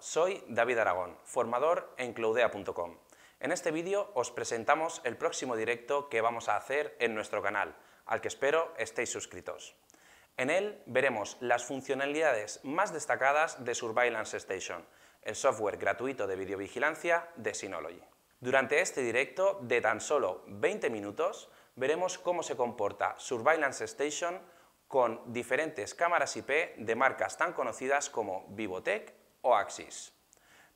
soy David Aragón, formador en cloudea.com. En este vídeo os presentamos el próximo directo que vamos a hacer en nuestro canal, al que espero estéis suscritos. En él veremos las funcionalidades más destacadas de Surveillance Station, el software gratuito de videovigilancia de Synology. Durante este directo de tan solo 20 minutos veremos cómo se comporta Surveillance Station con diferentes cámaras IP de marcas tan conocidas como Vivotech Axis.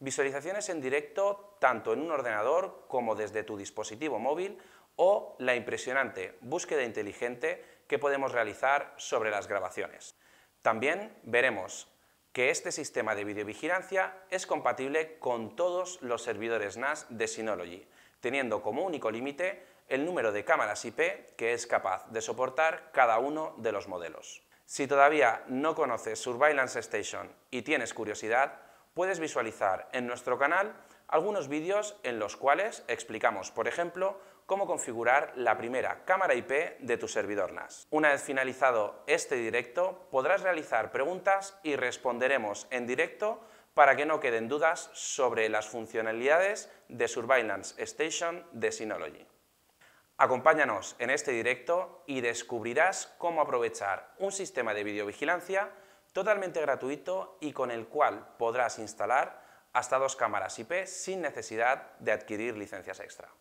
Visualizaciones en directo tanto en un ordenador como desde tu dispositivo móvil o la impresionante búsqueda inteligente que podemos realizar sobre las grabaciones. También veremos que este sistema de videovigilancia es compatible con todos los servidores NAS de Synology, teniendo como único límite el número de cámaras IP que es capaz de soportar cada uno de los modelos. Si todavía no conoces Surveillance Station y tienes curiosidad, puedes visualizar en nuestro canal algunos vídeos en los cuales explicamos, por ejemplo, cómo configurar la primera cámara IP de tu servidor NAS. Una vez finalizado este directo, podrás realizar preguntas y responderemos en directo para que no queden dudas sobre las funcionalidades de Surveillance Station de Synology. Acompáñanos en este directo y descubrirás cómo aprovechar un sistema de videovigilancia totalmente gratuito y con el cual podrás instalar hasta dos cámaras IP sin necesidad de adquirir licencias extra.